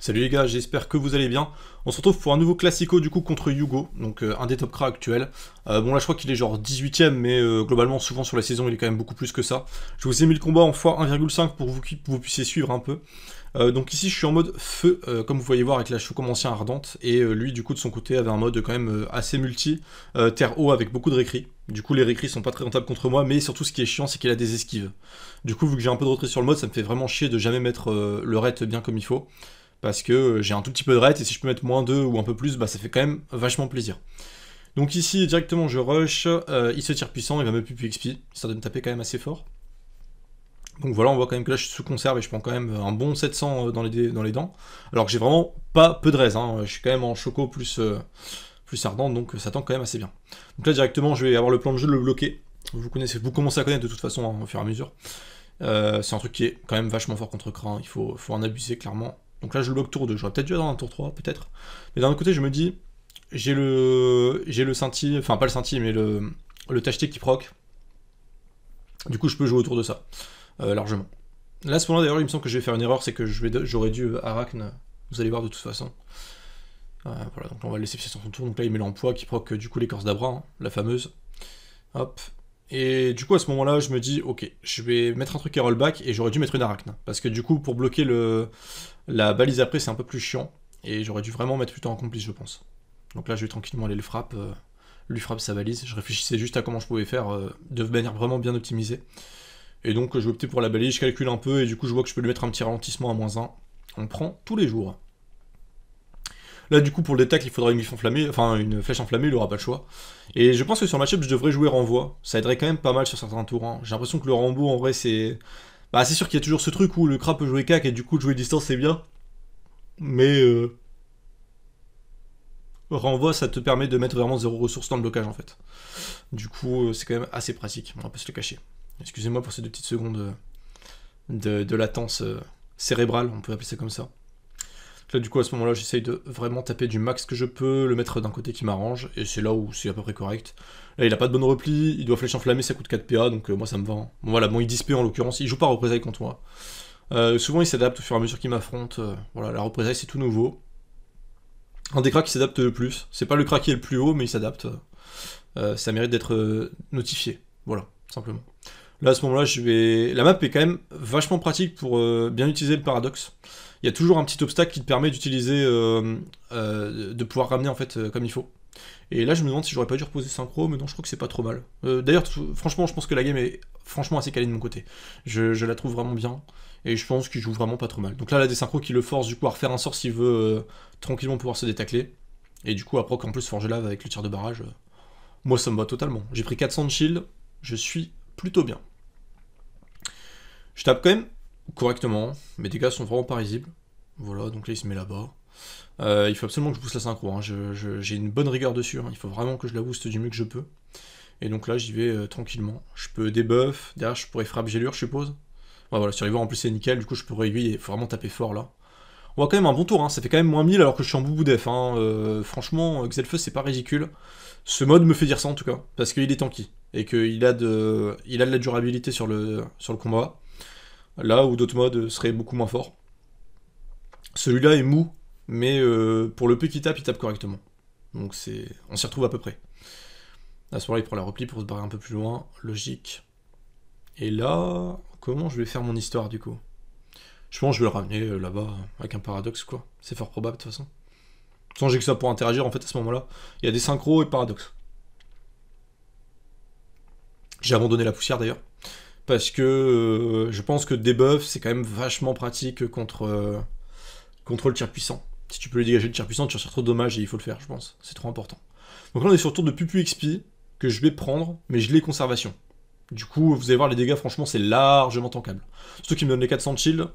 Salut les gars, j'espère que vous allez bien. On se retrouve pour un nouveau classico du coup contre Hugo, donc euh, un des top cras actuels. Euh, bon là je crois qu'il est genre 18ème, mais euh, globalement souvent sur la saison il est quand même beaucoup plus que ça. Je vous ai mis le combat en fois 15 pour vous, que vous puissiez suivre un peu. donc ici je suis en mode feu, comme vous voyez voir avec la ancien ardente, et lui du coup de son côté avait un mode quand même assez multi, terre haut avec beaucoup de récris. Du coup les récris sont pas très rentables contre moi, mais surtout ce qui est chiant c'est qu'il a des esquives. Du coup vu que j'ai un peu de retrait sur le mode ça me fait vraiment chier de jamais mettre le ret bien comme il faut parce que j'ai un tout petit peu de raid et si je peux mettre moins 2 ou un peu plus, bah ça fait quand même vachement plaisir. Donc ici, directement, je rush, euh, il se tire puissant, il va me plus XP, ça de me taper quand même assez fort. Donc voilà, on voit quand même que là, je suis sous conserve et je prends quand même un bon 700 euh, dans les, dans les dents, alors que j'ai vraiment pas peu de raise, hein. je suis quand même en choco plus, euh, plus ardent, donc ça tend quand même assez bien. Donc là, directement, je vais avoir le plan de jeu de le bloquer, vous, connaissez, vous commencez à connaître de toute façon hein, au fur et à mesure. c'est un truc qui est quand même vachement fort contre craint, il faut, faut en abuser clairement. Donc là, je le bloque tour 2. J'aurais peut-être dû avoir un tour 3, peut-être. Mais d'un autre côté, je me dis, j'ai le, j'ai le enfin pas le Scinti, mais le, le Tacheté qui proc. Du coup, je peux jouer autour de ça, euh, largement. Là, ce moment d'ailleurs, il me semble que je vais faire une erreur, c'est que j'aurais dû euh, Arachne, vous allez voir de toute façon. Euh, voilà, donc on va laisser sur son tour. Donc là, il met l'emploi qui proc du coup l'écorce d'Abra, hein, la fameuse. Hop, et du coup, à ce moment-là, je me dis, ok, je vais mettre un truc à rollback et j'aurais dû mettre une arachne. Parce que du coup, pour bloquer le, la balise après, c'est un peu plus chiant. Et j'aurais dû vraiment mettre plutôt en complice, je pense. Donc là, je vais tranquillement aller le frappe, euh, lui frappe sa balise. Je réfléchissais juste à comment je pouvais faire euh, de manière vraiment bien optimisée. Et donc, je vais opter pour la balise, je calcule un peu et du coup, je vois que je peux lui mettre un petit ralentissement à moins 1. On prend tous les jours. Là, du coup, pour le détail il faudra une enflammée, enfin une flèche enflammée, il aura pas le choix. Et je pense que sur le je devrais jouer renvoi. Ça aiderait quand même pas mal sur certains tours. Hein. J'ai l'impression que le Rambo, en vrai, c'est. Bah, c'est sûr qu'il y a toujours ce truc où le crap peut jouer cac et du coup, jouer distance, c'est bien. Mais. Euh, renvoi, ça te permet de mettre vraiment zéro ressource dans le blocage, en fait. Du coup, euh, c'est quand même assez pratique. On va pas se le cacher. Excusez-moi pour ces deux petites secondes euh, de latence cérébrale, on peut appeler ça comme ça. Là, du coup, à ce moment-là, j'essaye de vraiment taper du max que je peux, le mettre d'un côté qui m'arrange, et c'est là où c'est à peu près correct. Là, il n'a pas de bonne repli, il doit flèche enflammée, ça coûte 4 PA, donc euh, moi ça me vend. Hein. voilà, bon, il dispé en l'occurrence, il joue pas représailles contre moi. Euh, souvent, il s'adapte au fur et à mesure qu'il m'affronte. Euh, voilà, la représailles, c'est tout nouveau. Un des cracks qui s'adapte le plus. C'est pas le crack qui est le plus haut, mais il s'adapte. ça mérite d'être notifié. Voilà, simplement. Là, à ce moment-là, je vais. La map est quand même vachement pratique pour bien utiliser le paradoxe il y a toujours un petit obstacle qui te permet d'utiliser, euh, euh, de pouvoir ramener en fait euh, comme il faut. Et là, je me demande si j'aurais pas dû reposer synchro, mais non, je crois que c'est pas trop mal. D'ailleurs, franchement, je pense que la game est franchement assez calée de mon côté. Je, la trouve vraiment bien, et je pense qu'il joue vraiment pas trop mal. Donc là, la des synchros qui le force du coup à refaire un sort s'il veut tranquillement pouvoir se détacler. Et du coup, après qu'en plus forge lave avec le tir de barrage, moi ça me va totalement. J'ai pris 400 de shield, je suis plutôt bien. Je tape quand même correctement. Mes dégâts sont vraiment pas risibles. Voilà, donc là il se met là-bas. Euh, il faut absolument que je booste la synchro. Hein. J'ai une bonne rigueur dessus. Hein. Il faut vraiment que je la booste du mieux que je peux. Et donc là, j'y vais euh, tranquillement. Je peux débuff. Derrière, je pourrais frapper gélure, je suppose. voilà, sur les en plus, c'est nickel. Du coup, je pourrais, lui. Il faut vraiment taper fort là. On voit quand même un bon tour. Hein. Ça fait quand même moins 1000 alors que je suis en boubou def. Euh, franchement, euh, Xelfeu, c'est pas ridicule. Ce mode me fait dire ça en tout cas. Parce qu'il est tanky. Et qu'il a, de... Il a de la durabilité sur le, sur le combat là où d'autres modes seraient beaucoup moins forts. Celui-là est mou, mais euh, pour le peu qu'il tape, il tape correctement. Donc c'est, on s'y retrouve à peu près. À ce moment-là, il prend la repli pour se barrer un peu plus loin, logique. Et là, comment je vais faire mon histoire du coup Je pense que je vais le ramener euh, là-bas avec un paradoxe quoi. C'est fort probable de toute façon. Sans j'ai que ça pour interagir en fait à ce moment-là. Il y a des synchros et paradoxes. J'ai abandonné la poussière d'ailleurs parce que euh, je pense que debuff, c'est quand même vachement pratique contre, euh, contre le tir puissant. Si tu peux lui dégager le tir puissant, tu surtout trop de dommages et il faut le faire, je pense. C'est trop important. Donc là, on est sur le tour de Pupu XP, que je vais prendre, mais je l'ai conservation. Du coup, vous allez voir, les dégâts, franchement, c'est largement tankable. Surtout qui me donne les 400 de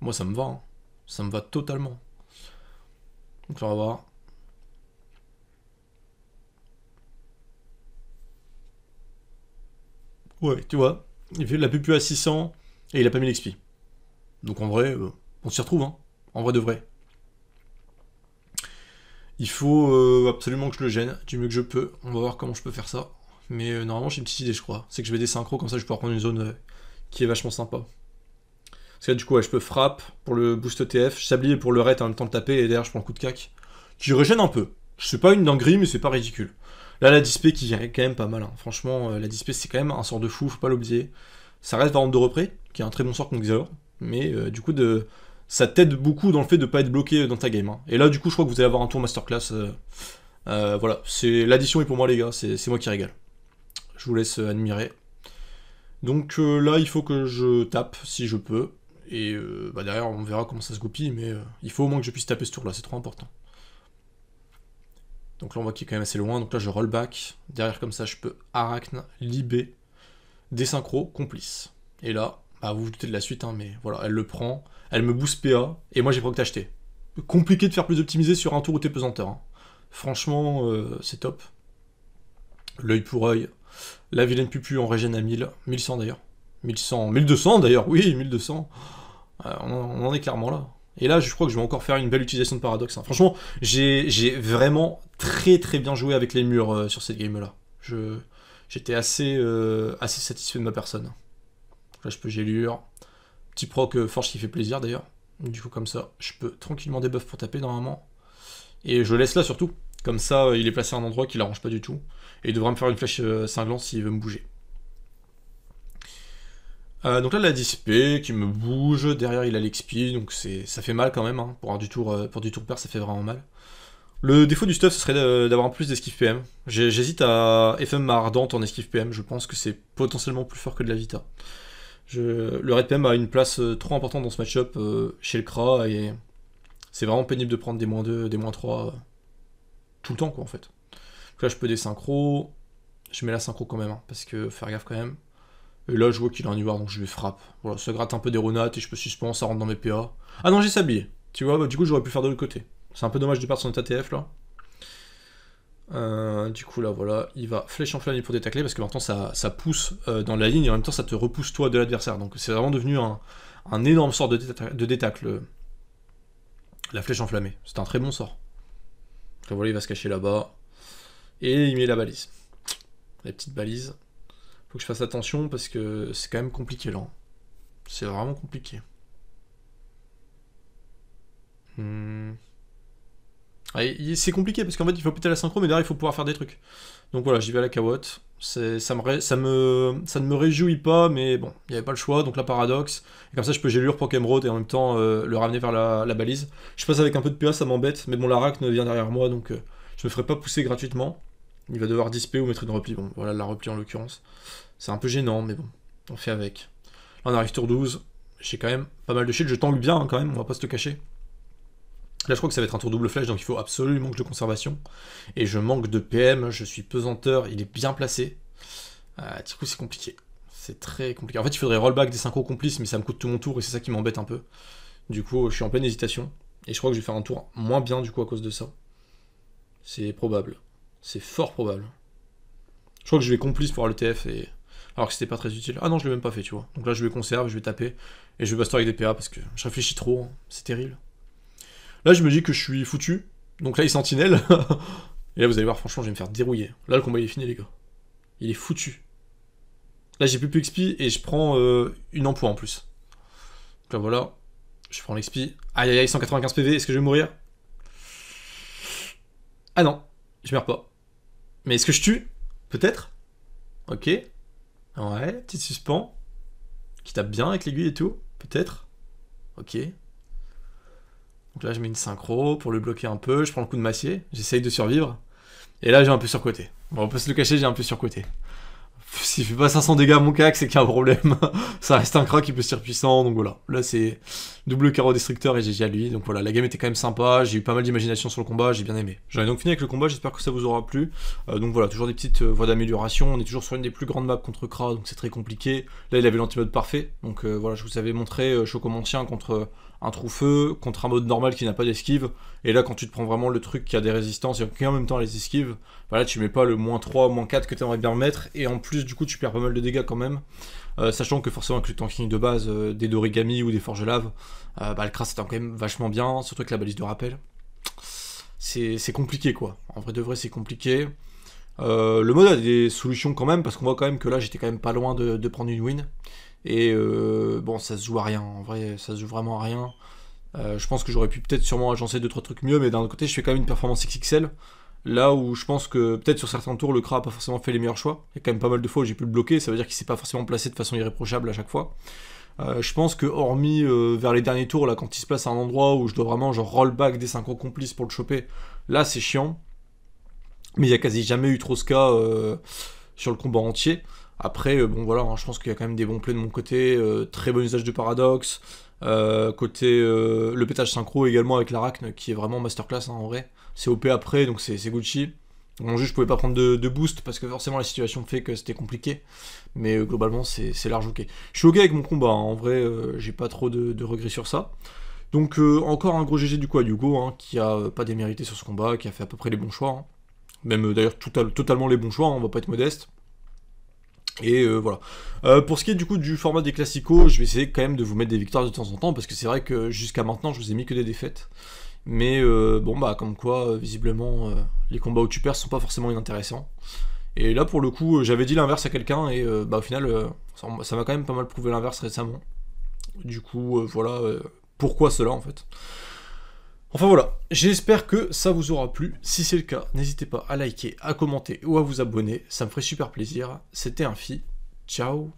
moi, ça me va. Hein. Ça me va totalement. Donc on va voir. Ouais, tu vois, la pupu à 600 et il a pas mis l'XP. Donc en vrai, euh, on s'y retrouve, hein. En vrai de vrai. Il faut euh, absolument que je le gêne, du mieux que je peux. On va voir comment je peux faire ça. Mais euh, normalement, j'ai une petite idée, je crois. C'est que je vais des synchros, comme ça je vais pouvoir prendre une zone qui est vachement sympa. Parce que du coup, je peux frappe pour le boost e TF, sablier pour le ret en même temps de taper, et derrière, je prends le coup de cac. Qui régène un peu. C'est pas une dinguerie, mais c'est pas ridicule. Là, la dispé qui est quand même pas mal. Hein. Franchement, euh, la dispé c'est quand même un sort de fou, faut pas l'oublier. Ça reste exemple de qui est un très bon sort contre Xalor, mais euh, du coup, de... ça t'aide beaucoup dans le fait de pas être bloqué dans ta game. Hein. Et là, du coup, je crois que vous allez avoir un tour masterclass. Euh, voilà, c'est l'addition est pour moi, les gars, c'est moi qui régale. Je vous laisse admirer. Donc là, il faut que je tape si je peux. Et bah, derrière, on verra comment ça se goupille, mais il faut au moins que je puisse taper ce tour-là, c'est trop important. Donc là, on voit qu'il est quand même assez loin. Donc là, je roll back. Derrière, comme ça, je peux arachne, libé, désynchro, complice. Et là, bah, vous vous doutez de la suite, hein, mais voilà, elle le prend. Elle me boost PA. Et moi, j'ai que t'acheter. Compliqué de faire plus optimiser sur un tour où t'es pesanteur. Hein. Franchement, euh, c'est top. L'œil pour œil. La vilaine pupu en régène à 1000. 1100 d'ailleurs. 1100. 1200 d'ailleurs, oui, 1200. Euh, on en est clairement là. Et là, je crois que je vais encore faire une belle utilisation de paradoxe. Hein. Franchement, j'ai vraiment très très bien joué avec les murs euh, sur cette game-là. J'étais assez, euh, assez satisfait de ma personne. Là, je peux gélure. Petit proc euh, forge qui fait plaisir d'ailleurs. Du coup, comme ça, je peux tranquillement débuff pour taper normalement. Et je laisse là surtout. Comme ça, il est placé à un endroit qui l'arrange pas du tout. Et il devra me faire une flèche cinglante s'il veut me bouger. Euh, donc là, la 10p qui me bouge, derrière il a l'expi, donc ça fait mal quand même, hein. pour, du tour, euh, pour du tour pair ça fait vraiment mal. Le défaut du stuff, ce serait d'avoir plus d'esquive PM. J'hésite à FM ardente en esquive PM, je pense que c'est potentiellement plus fort que de la Vita. Je... Le Red PM a une place euh, trop importante dans ce match-up chez le Kra, et c'est vraiment pénible de prendre des moins 2, des moins 3 tout le temps quoi en fait. Donc là je peux des synchro, je mets la synchro quand même, hein, parce que faire gaffe quand même. Et là, je vois qu'il a un noir, donc je lui frappe. Voilà, ça gratte un peu des renates, et je peux suspendre, ça rentre dans mes PA. Ah non, j'ai sa Tu vois, bah, du coup, j'aurais pu faire de l'autre côté. C'est un peu dommage de perdre son ATF là. Euh, du coup, là, voilà, il va flèche enflammée pour détacler parce que maintenant ça, ça pousse euh, dans la ligne et en même temps ça te repousse toi de l'adversaire. Donc c'est vraiment devenu un, énorme sort de, de, détacle. Euh, la flèche enflammée. C'est un très bon sort. Après, voilà, il va se cacher là-bas. Et il met la balise. La petite balise. Faut que je fasse attention parce que c'est quand même compliqué là. C'est vraiment compliqué. Hmm. C'est compliqué parce qu'en fait il faut péter la synchro mais derrière il faut pouvoir faire des trucs. Donc voilà, j'y vais à la cawotte. Ça, me, ça, me, ça ne me réjouit pas mais bon, il n'y avait pas le choix donc la paradoxe. Et comme ça je peux gélure pour qu'Emeraude et en même temps euh, le ramener vers la, balise. Je passe avec un peu de PA, ça m'embête mais bon la ne vient derrière moi donc euh, je me ferai pas pousser gratuitement. Il va devoir disper ou mettre une repli. Bon, voilà la repli en l'occurrence. C'est un peu gênant, mais bon, on fait avec. Là, on arrive tour 12. J'ai quand même pas mal de shield. Je tangue bien hein, quand même, on va pas se le cacher. Là, je crois que ça va être un tour double flèche, donc il faut absolument que de conservation. Et je manque de PM, je suis pesanteur, il est bien placé. Ah, du coup, c'est compliqué. C'est très compliqué. En fait, il faudrait rollback des synchro complices, mais ça me coûte tout mon tour et c'est ça qui m'embête un peu. Du coup, je suis en pleine hésitation. Et je crois que je vais faire un tour moins bien du coup à cause de ça. C'est probable. C'est fort probable. Je crois que je vais complice pour TF et. Alors que c'était pas très utile. Ah non, je l'ai même pas fait, tu vois. Donc là, je vais conserve, je vais taper. Et je vais bastard avec des PA parce que je réfléchis trop. C'est terrible. Là, je me dis que je suis foutu. Donc là, il sentinelle. et là, vous allez voir, franchement, je vais me faire dérouiller. Là, le combat, il est fini, les gars. Il est foutu. Là, j'ai plus plus XP et je prends euh, une emploi en plus. Donc là, voilà. Je prends l'XP. Aïe aïe aïe, 195 PV, est-ce que je vais mourir Ah non, je meurs pas. Mais est-ce que je tue Peut-être Ok. Ouais, petit suspens. Qui tape bien avec l'aiguille et tout Peut-être Ok. Donc là, je mets une synchro pour le bloquer un peu. Je prends le coup de massier. J'essaye de survivre. Et là, j'ai un peu surcoté. Bon, on peut se le cacher, j'ai un peu surcoté. S'il fait pas 500 dégâts mon cac, c'est qu'il y a un problème. ça reste un KRA qui peut se tirer puissant, donc voilà. Là, c'est double carreau destructeur et j'ai à lui. Donc voilà, la game était quand même sympa, j'ai eu pas mal d'imagination sur le combat, j'ai bien aimé. J'en ai donc fini avec le combat, j'espère que ça vous aura plu. Euh, donc voilà, toujours des petites euh, voies d'amélioration, on est toujours sur une des plus grandes maps contre Kra, donc c'est très compliqué. Là, il avait l'antimode parfait, donc euh, voilà, je vous avais montré Chocomantien contre un trou-feu contre un mode normal qui n'a pas d'esquive. Et là, quand tu te prends vraiment le truc qui a des résistances et en même temps les esquives, bah là, tu mets pas le moins 3, moins 4 que tu aimerais bien mettre, Et en plus, du coup, tu perds pas mal de dégâts quand même. Euh, sachant que forcément, avec le tanking de base, euh, des Dorigami ou des Forges Lave, euh, bah, le crasse s'étend quand même vachement bien, surtout avec la balise de rappel. C'est compliqué quoi. En vrai de vrai, c'est compliqué. le mode a des solutions quand même, parce qu'on voit quand même que là, j'étais quand même pas loin de, de prendre une win. Et euh, bon, ça se joue à rien, en vrai, ça se joue vraiment à rien. Euh, je pense que j'aurais pu peut-être sûrement agencer 2-3 trucs mieux, mais d'un autre côté, je fais quand même une performance XXL. Là où je pense que peut-être sur certains tours, le Kra a pas forcément fait les meilleurs choix. Il y a quand même pas mal de fois où j'ai pu le bloquer, ça veut dire qu'il s'est pas forcément placé de façon irréprochable à chaque fois. Euh, je pense que hormis vers les derniers tours, là, quand il se place à un endroit où je dois vraiment genre roll back des synchro complices pour le choper, là c'est chiant. Mais il y a quasi jamais eu trop ce cas sur le combat entier. Après, euh, bon voilà, hein, je pense qu'il y a quand même des bons plays de mon côté, euh, très bon usage de paradoxe, euh, côté le pétage synchro également avec l'arachne qui est vraiment masterclass hein, en vrai. C'est OP après, donc c'est Gucci. Mon juge, je pouvais pas prendre de, boost parce que forcément la situation fait que c'était compliqué. Mais globalement, c'est large ok. Je suis ok avec mon combat. Hein, en vrai, j'ai pas trop de, regrets sur ça. Donc, encore un gros GG du coup à Hugo qui a pas démérité sur ce combat, qui a fait à peu près les bons choix. Même d'ailleurs, totalement les bons choix, on va pas être modeste. Et euh, voilà. Euh, pour ce qui est du coup du format des classicos, je vais essayer quand même de vous mettre des victoires de temps en temps, parce que c'est vrai que jusqu'à maintenant, je vous ai mis que des défaites. Mais euh, bon, bah, comme quoi, visiblement, les combats où tu perds sont pas forcément inintéressants. Et là, pour le coup, j'avais dit l'inverse à quelqu'un, et bah, au final, ça m'a quand même pas mal prouvé l'inverse récemment. Du coup, voilà pourquoi cela en fait. Enfin voilà, j'espère que ça vous aura plu. Si c'est le cas, n'hésitez pas à liker, à commenter ou à vous abonner. Ça me ferait super plaisir. C'était un Infi. Ciao